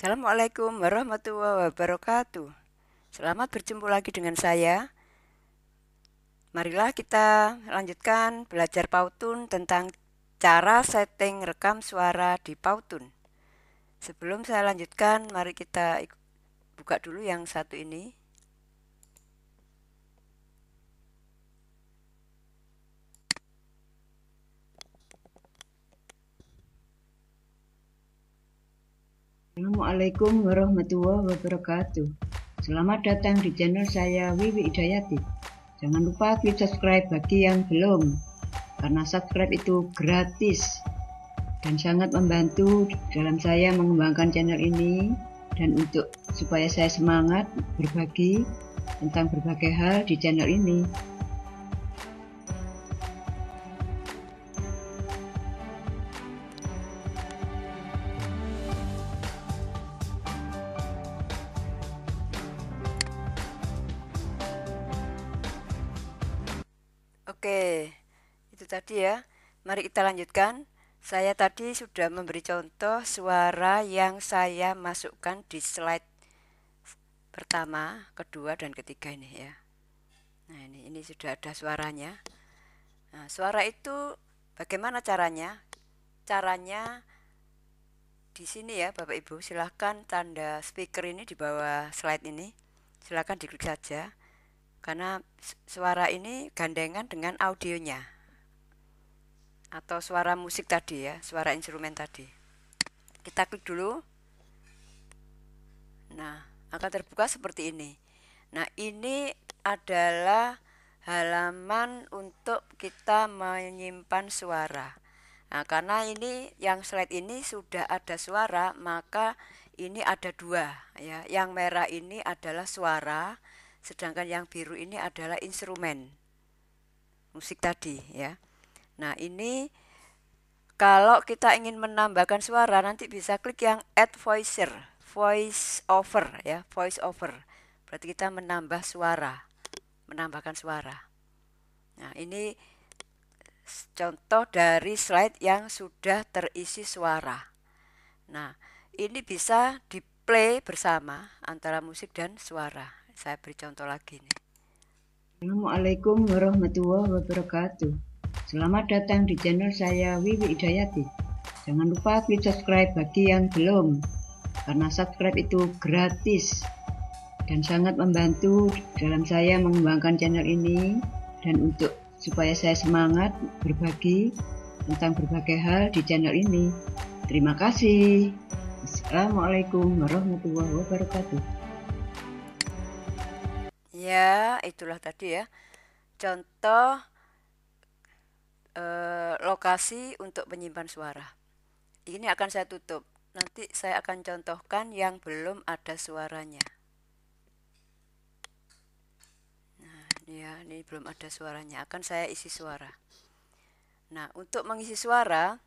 Assalamualaikum warahmatullahi wabarakatuh. Selamat berjumpa lagi dengan saya. Marilah kita lanjutkan belajar Pautun tentang cara setting rekam suara di Pautun. Sebelum saya lanjutkan, mari kita buka dulu yang satu ini. Assalamualaikum warahmatullahi wabarakatuh. Selamat datang di channel saya Wiwi Idayati. Jangan lupa klik subscribe bagi yang belum, karena subscribe itu gratis dan sangat membantu dalam saya mengembangkan channel ini dan untuk supaya saya semangat berbagi tentang berbagai hal di channel ini. Mari kita lanjutkan. Saya tadi sudah memberi contoh suara yang saya masukkan di slide pertama, kedua, dan ketiga ini ya. Nah ini, ini sudah ada suaranya. Nah, suara itu bagaimana caranya? Caranya di sini ya Bapak Ibu, silahkan tanda speaker ini di bawah slide ini. Silahkan diklik saja. Karena suara ini gandengan dengan audionya atau suara musik tadi ya, suara instrumen tadi. Kita klik dulu. Nah, akan terbuka seperti ini. Nah, ini adalah halaman untuk kita menyimpan suara. Nah, karena ini yang slide ini sudah ada suara, maka ini ada dua ya. Yang merah ini adalah suara, sedangkan yang biru ini adalah instrumen musik tadi ya. Nah, ini kalau kita ingin menambahkan suara nanti bisa klik yang add voicer, voice over ya, voice over. Berarti kita menambah suara, menambahkan suara. Nah, ini contoh dari slide yang sudah terisi suara. Nah, ini bisa di-play bersama antara musik dan suara. Saya beri contoh lagi nih. Assalamualaikum warahmatullahi wabarakatuh. Selamat datang di channel saya Wiwi Idayati. Jangan lupa klik subscribe bagi yang belum, karena subscribe itu gratis dan sangat membantu dalam saya mengembangkan channel ini dan untuk supaya saya semangat berbagi tentang berbagai hal di channel ini. Terima kasih. Assalamualaikum warahmatullahi wabarakatuh. Ya, itulah tadi ya. Contoh Eh, lokasi untuk penyimpan suara. Ini akan saya tutup. Nanti saya akan contohkan yang belum ada suaranya. Nah, ya, ini belum ada suaranya. Akan saya isi suara. Nah, untuk mengisi suara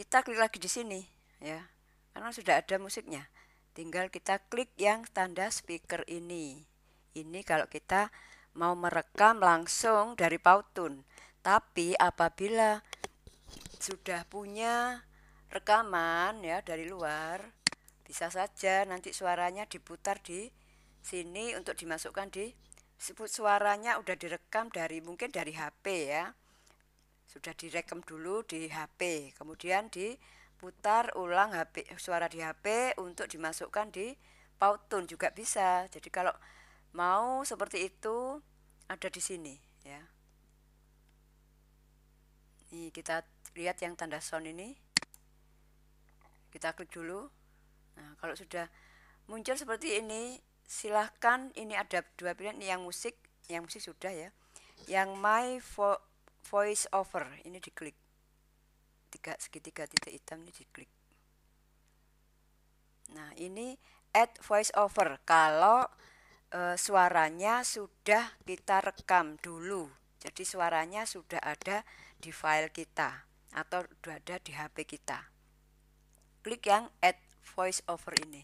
kita klik lagi di sini, ya. Karena sudah ada musiknya. Tinggal kita klik yang tanda speaker ini. Ini kalau kita mau merekam langsung dari Powtoon. Tapi apabila sudah punya rekaman ya dari luar, bisa saja nanti suaranya diputar di sini untuk dimasukkan di Sebut suaranya udah direkam dari mungkin dari HP ya. Sudah direkam dulu di HP, kemudian diputar ulang HP suara di HP untuk dimasukkan di Pautun juga bisa. Jadi kalau mau seperti itu ada di sini ya. Nih, kita lihat yang tanda sound ini. Kita klik dulu. Nah, kalau sudah muncul seperti ini, silahkan ini ada dua pilihan yang musik, yang musik sudah ya. Yang my vo voice over ini diklik. Tiga segitiga titik hitam ini diklik. Nah, ini add voice over kalau e, suaranya sudah kita rekam dulu. Jadi suaranya sudah ada di file kita atau sudah ada di HP kita. Klik yang add voice over ini.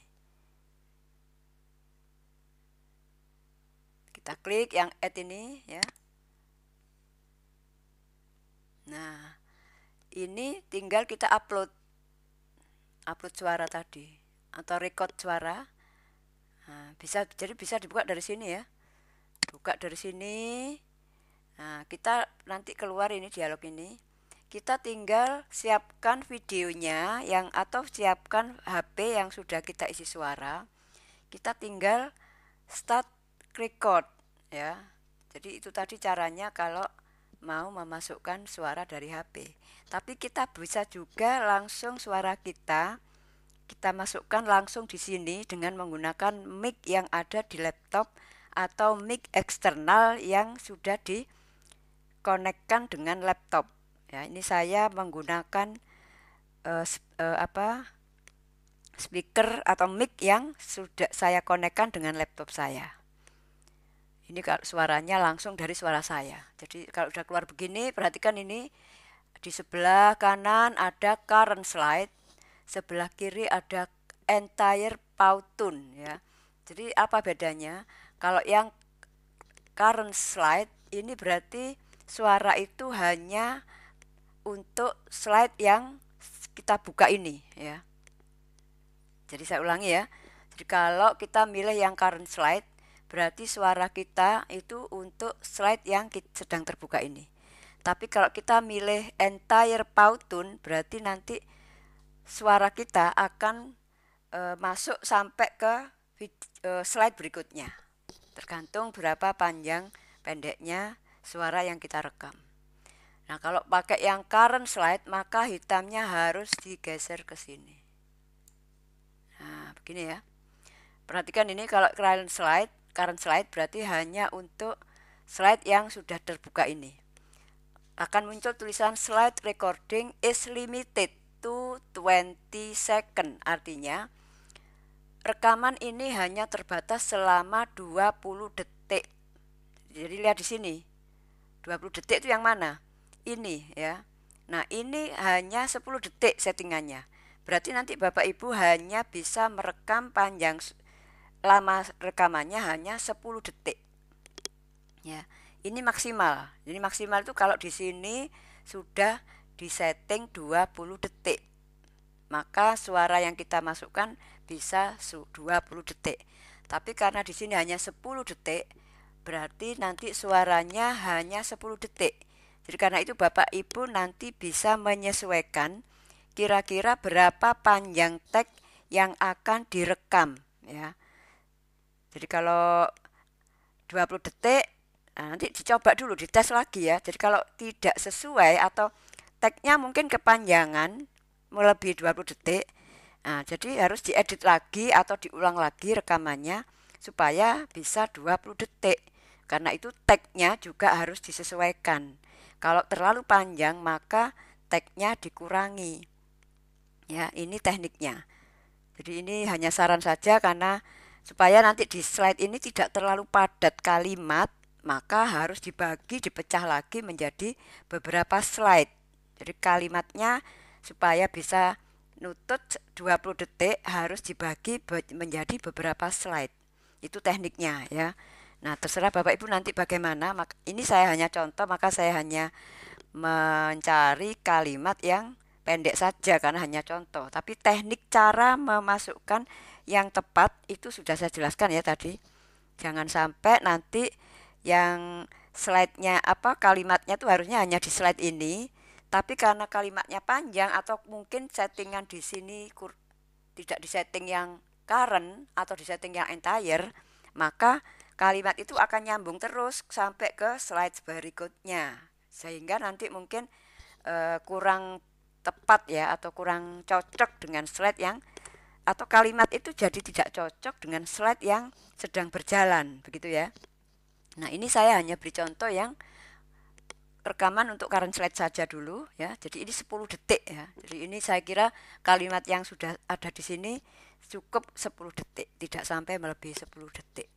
Kita klik yang add ini ya. Nah, ini tinggal kita upload upload suara tadi atau record suara. Nah, bisa jadi bisa dibuka dari sini ya. Buka dari sini, Nah, kita nanti keluar ini dialog ini. Kita tinggal siapkan videonya yang atau siapkan HP yang sudah kita isi suara. Kita tinggal start record ya. Jadi itu tadi caranya kalau mau memasukkan suara dari HP. Tapi kita bisa juga langsung suara kita kita masukkan langsung di sini dengan menggunakan mic yang ada di laptop atau mic eksternal yang sudah di konekkan dengan laptop. Ya, ini saya menggunakan uh, uh, apa speaker atau mic yang sudah saya konekkan dengan laptop saya. Ini kalau suaranya langsung dari suara saya. Jadi kalau sudah keluar begini, perhatikan ini di sebelah kanan ada current slide, sebelah kiri ada entire pautun ya. Jadi apa bedanya? Kalau yang current slide ini berarti suara itu hanya untuk slide yang kita buka ini ya. Jadi saya ulangi ya. Jadi kalau kita milih yang current slide berarti suara kita itu untuk slide yang sedang terbuka ini. Tapi kalau kita milih entire pautun berarti nanti suara kita akan e, masuk sampai ke e, slide berikutnya. Tergantung berapa panjang pendeknya suara yang kita rekam. Nah, kalau pakai yang current slide, maka hitamnya harus digeser ke sini. Nah, begini ya. Perhatikan ini kalau current slide, current slide berarti hanya untuk slide yang sudah terbuka ini. Akan muncul tulisan slide recording is limited to 20 second. Artinya, rekaman ini hanya terbatas selama 20 detik. Jadi lihat di sini 20 detik itu yang mana? Ini ya. Nah, ini hanya 10 detik settingannya. Berarti nanti Bapak Ibu hanya bisa merekam panjang lama rekamannya hanya 10 detik. Ya. Ini maksimal. Jadi maksimal itu kalau di sini sudah disetting 20 detik. Maka suara yang kita masukkan bisa 20 detik. Tapi karena di sini hanya 10 detik, berarti nanti suaranya hanya 10 detik. Jadi karena itu Bapak Ibu nanti bisa menyesuaikan kira-kira berapa panjang tag yang akan direkam ya. Jadi kalau 20 detik nah nanti dicoba dulu dites lagi ya. Jadi kalau tidak sesuai atau tagnya mungkin kepanjangan melebihi 20 detik Nah, jadi harus diedit lagi atau diulang lagi rekamannya supaya bisa 20 detik. Karena itu tag-nya juga harus disesuaikan. Kalau terlalu panjang maka tag-nya dikurangi. Ya, ini tekniknya. Jadi ini hanya saran saja karena supaya nanti di slide ini tidak terlalu padat kalimat, maka harus dibagi, dipecah lagi menjadi beberapa slide. Jadi kalimatnya supaya bisa nutut 20 detik harus dibagi menjadi beberapa slide. Itu tekniknya ya. Nah, terserah Bapak Ibu nanti bagaimana. Ini saya hanya contoh, maka saya hanya mencari kalimat yang pendek saja karena hanya contoh. Tapi teknik cara memasukkan yang tepat itu sudah saya jelaskan ya tadi. Jangan sampai nanti yang slide-nya apa kalimatnya itu harusnya hanya di slide ini, tapi karena kalimatnya panjang atau mungkin settingan di sini kur tidak di setting yang current atau di setting yang entire, maka kalimat itu akan nyambung terus sampai ke slide berikutnya sehingga nanti mungkin e, kurang tepat ya atau kurang cocok dengan slide yang atau kalimat itu jadi tidak cocok dengan slide yang sedang berjalan begitu ya nah ini saya hanya beri contoh yang rekaman untuk current slide saja dulu ya jadi ini 10 detik ya jadi ini saya kira kalimat yang sudah ada di sini cukup 10 detik tidak sampai melebihi 10 detik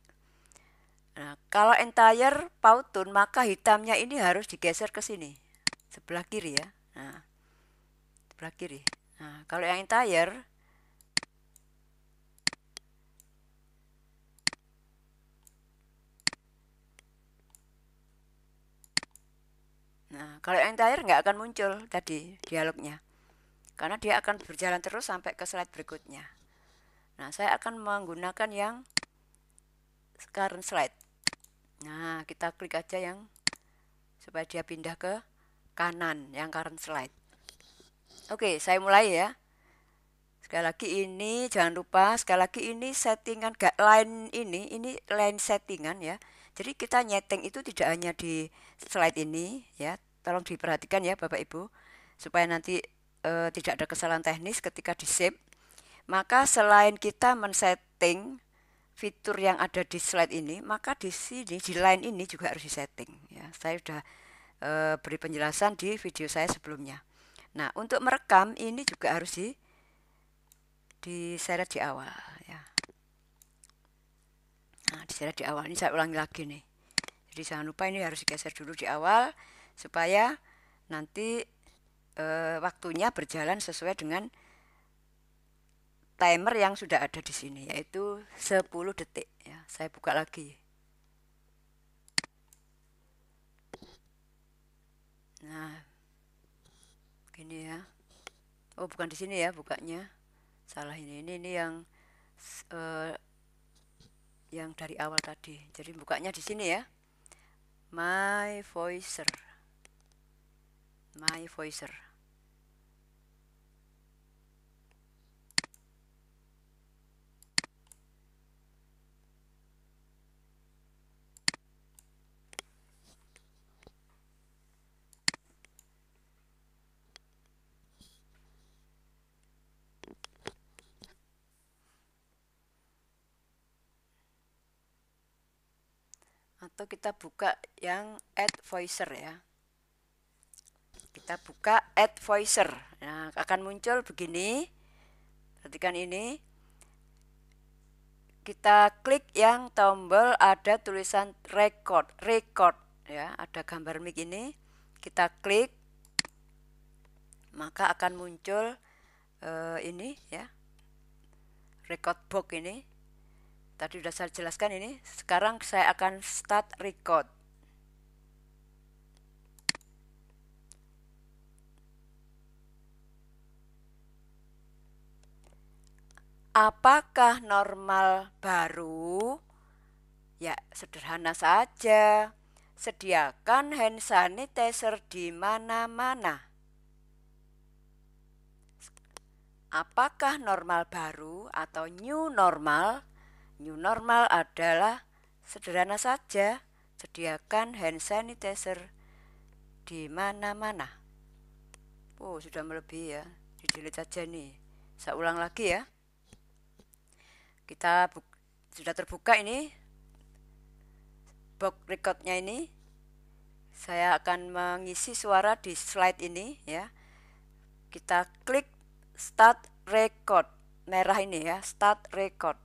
Nah, kalau entire pautun maka hitamnya ini harus digeser ke sini sebelah kiri ya. Nah, sebelah kiri. Nah, kalau yang entire Nah, kalau yang entire nggak akan muncul tadi dialognya. Karena dia akan berjalan terus sampai ke slide berikutnya. Nah, saya akan menggunakan yang current slide. Nah, kita klik aja yang supaya dia pindah ke kanan yang current slide. Oke, saya mulai ya. Sekali lagi ini jangan lupa sekali lagi ini settingan guideline ini ini line settingan ya. Jadi kita nyeting itu tidak hanya di slide ini ya. Tolong diperhatikan ya Bapak Ibu supaya nanti e, tidak ada kesalahan teknis ketika di save. Maka selain kita men-setting fitur yang ada di slide ini, maka di sini di line ini juga harus disetting. Ya, saya sudah e, beri penjelasan di video saya sebelumnya. Nah, untuk merekam ini juga harus di diseret di awal. Ya. Nah, diseret di awal ini saya ulangi lagi nih. Jadi jangan lupa ini harus digeser dulu di awal supaya nanti e, waktunya berjalan sesuai dengan timer yang sudah ada di sini yaitu 10 detik ya. Saya buka lagi. Nah, gini ya. Oh, bukan di sini ya bukanya. Salah ini. Ini ini yang uh, yang dari awal tadi. Jadi bukanya di sini ya. My voicer. My voicer. atau kita buka yang Add voicer ya kita buka add voicer nah akan muncul begini perhatikan ini kita klik yang tombol ada tulisan record record ya ada gambar mic ini kita klik maka akan muncul uh, ini ya record book ini Tadi sudah saya jelaskan ini. Sekarang saya akan start record. Apakah normal baru? Ya, sederhana saja. Sediakan hand sanitizer di mana-mana. Apakah normal baru atau new normal? New normal adalah sederhana saja, sediakan hand sanitizer di mana-mana. Oh, sudah melebihi ya. Didelete aja nih. Saya ulang lagi ya. Kita sudah terbuka ini box recordnya ini. Saya akan mengisi suara di slide ini ya. Kita klik start record merah ini ya, start record.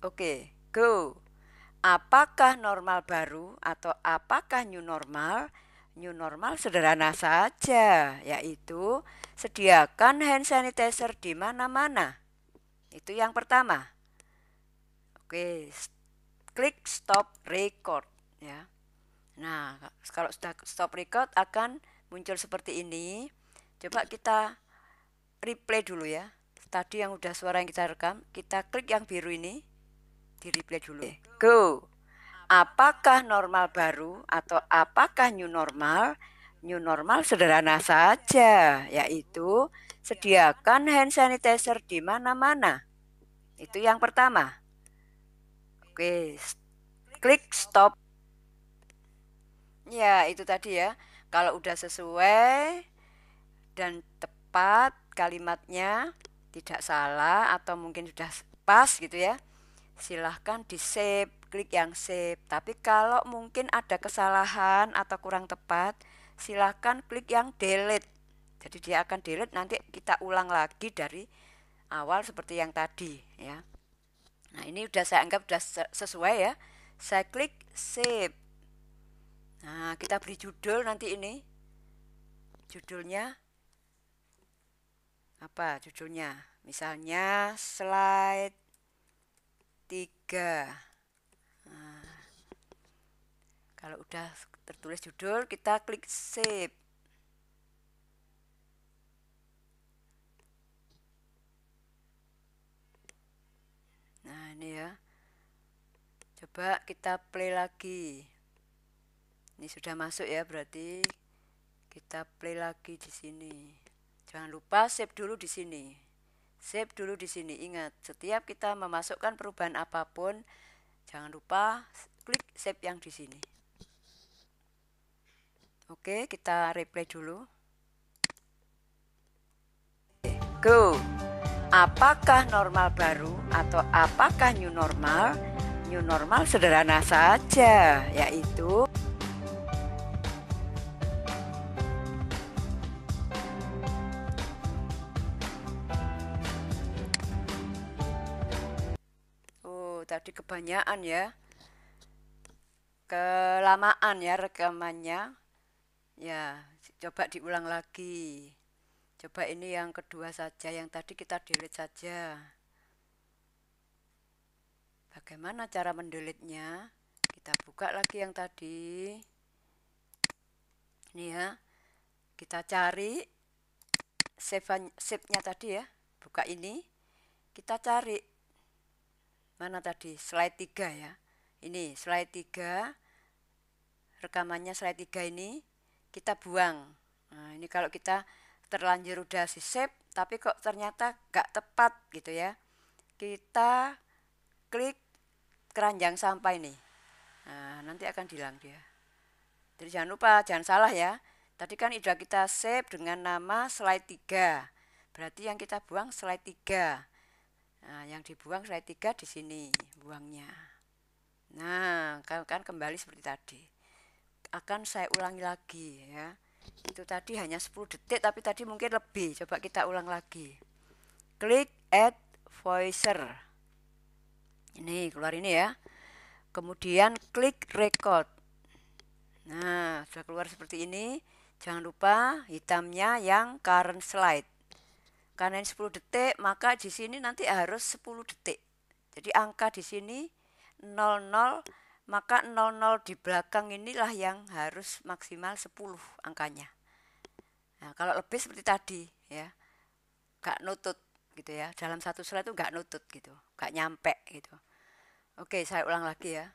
Oke, okay, go. Apakah normal baru atau apakah new normal? New normal sederhana saja, yaitu sediakan hand sanitizer di mana-mana. Itu yang pertama. Oke, klik stop record ya. Nah, kalau sudah stop record akan muncul seperti ini. Coba kita replay dulu ya. Tadi yang udah suara yang kita rekam, kita klik yang biru ini. Di replay dulu. Go. Apakah normal baru atau apakah new normal? New normal sederhana saja, yaitu sediakan hand sanitizer di mana-mana. Itu yang pertama. Oke, klik stop. Ya, itu tadi ya. Kalau udah sesuai dan tepat kalimatnya, tidak salah atau mungkin sudah pas gitu ya silahkan di save, klik yang save. Tapi kalau mungkin ada kesalahan atau kurang tepat, silahkan klik yang delete. Jadi dia akan delete nanti kita ulang lagi dari awal seperti yang tadi ya. Nah, ini sudah saya anggap sudah sesuai ya. Saya klik save. Nah, kita beri judul nanti ini. Judulnya apa? Judulnya misalnya slide tiga nah, kalau udah tertulis judul kita klik save nah ini ya coba kita play lagi ini sudah masuk ya berarti kita play lagi di sini jangan lupa save dulu di sini Sip dulu di sini. Ingat, setiap kita memasukkan perubahan apapun, jangan lupa klik save yang di sini. Oke, kita replay dulu. Go. Apakah normal baru atau apakah new normal? New normal sederhana saja, yaitu tadi kebanyakan ya kelamaan ya rekamannya ya coba diulang lagi coba ini yang kedua saja yang tadi kita delete saja bagaimana cara mendelitnya kita buka lagi yang tadi ini ya kita cari save save-nya tadi ya buka ini kita cari mana tadi slide 3 ya ini slide 3 rekamannya slide 3 ini kita buang nah, ini kalau kita terlanjur udah si save tapi kok ternyata gak tepat gitu ya kita klik keranjang sampah ini nah, nanti akan hilang dia jadi jangan lupa jangan salah ya tadi kan sudah kita save dengan nama slide 3 berarti yang kita buang slide 3 Nah, yang dibuang saya tiga di sini buangnya. Nah, kan, kan kembali seperti tadi. Akan saya ulangi lagi ya. Itu tadi hanya 10 detik tapi tadi mungkin lebih. Coba kita ulang lagi. Klik add voicer. Ini keluar ini ya. Kemudian klik record. Nah, sudah keluar seperti ini. Jangan lupa hitamnya yang current slide. Karena ini 10 detik, maka di sini nanti harus 10 detik. Jadi angka di sini 00, maka 00 di belakang inilah yang harus maksimal 10 angkanya. Nah, kalau lebih seperti tadi ya. Gak nutut gitu ya. Dalam satu slide itu gak nutut gitu, gak nyampe gitu. Oke, saya ulang lagi ya.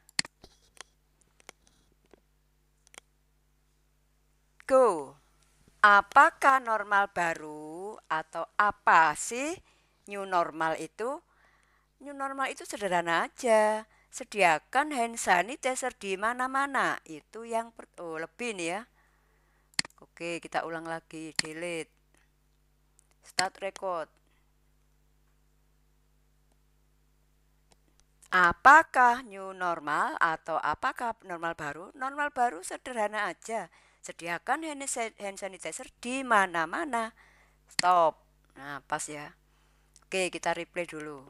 Go. Apakah normal baru? atau apa sih new normal itu? New normal itu sederhana aja. Sediakan hand sanitizer di mana-mana. Itu yang oh, lebih nih ya. Oke, kita ulang lagi. Delete. Start record. Apakah new normal atau apakah normal baru? Normal baru sederhana aja. Sediakan hand sanitizer di mana-mana stop nah pas ya oke kita replay dulu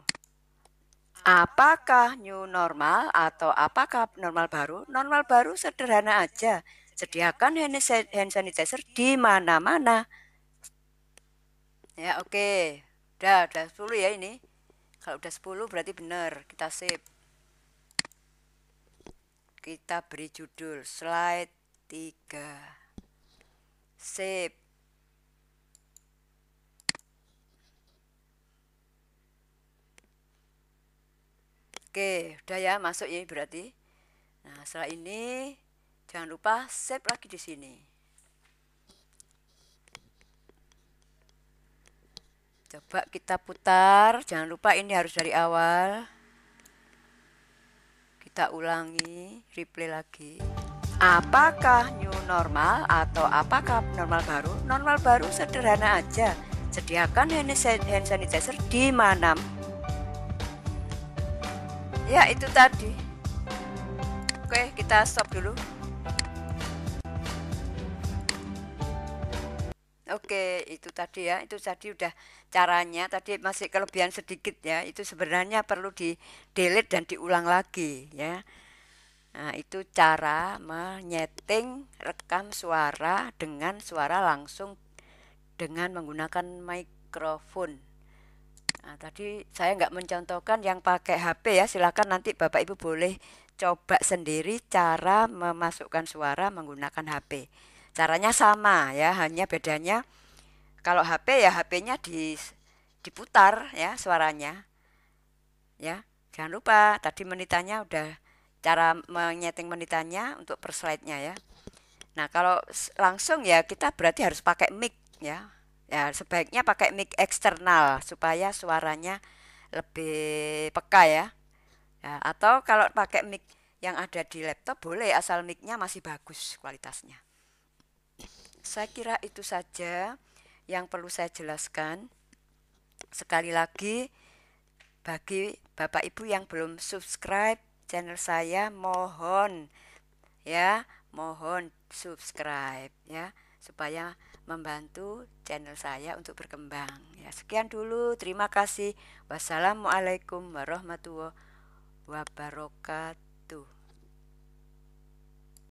apakah new normal atau apakah normal baru normal baru sederhana aja sediakan hand sanitizer di mana-mana ya oke udah udah 10 ya ini kalau udah 10 berarti benar kita save kita beri judul slide 3 save Oke, udah ya masuk ya berarti. Nah, setelah ini jangan lupa save lagi di sini. Coba kita putar, jangan lupa ini harus dari awal. Kita ulangi, replay lagi. Apakah new normal atau apakah normal baru? Normal baru sederhana aja. Sediakan hand sanitizer di mana ya itu tadi oke kita stop dulu Oke, itu tadi ya. Itu tadi udah caranya. Tadi masih kelebihan sedikit ya. Itu sebenarnya perlu di delete dan diulang lagi ya. Nah, itu cara menyeting rekam suara dengan suara langsung dengan menggunakan microphone Nah, tadi saya nggak mencontohkan yang pakai HP ya, silakan nanti Bapak Ibu boleh coba sendiri cara memasukkan suara menggunakan HP. Caranya sama ya, hanya bedanya kalau HP ya HP-nya di diputar ya suaranya. Ya, jangan lupa tadi menitanya udah cara menyeting menitanya untuk per slide-nya ya. Nah, kalau langsung ya kita berarti harus pakai mic ya ya sebaiknya pakai mic eksternal supaya suaranya lebih peka ya. ya atau kalau pakai mic yang ada di laptop boleh asal micnya masih bagus kualitasnya. Saya kira itu saja yang perlu saya jelaskan. Sekali lagi bagi Bapak Ibu yang belum subscribe channel saya mohon ya mohon subscribe ya supaya membantu channel saya untuk berkembang. Ya, sekian dulu. Terima kasih. Wassalamualaikum warahmatullahi wabarakatuh.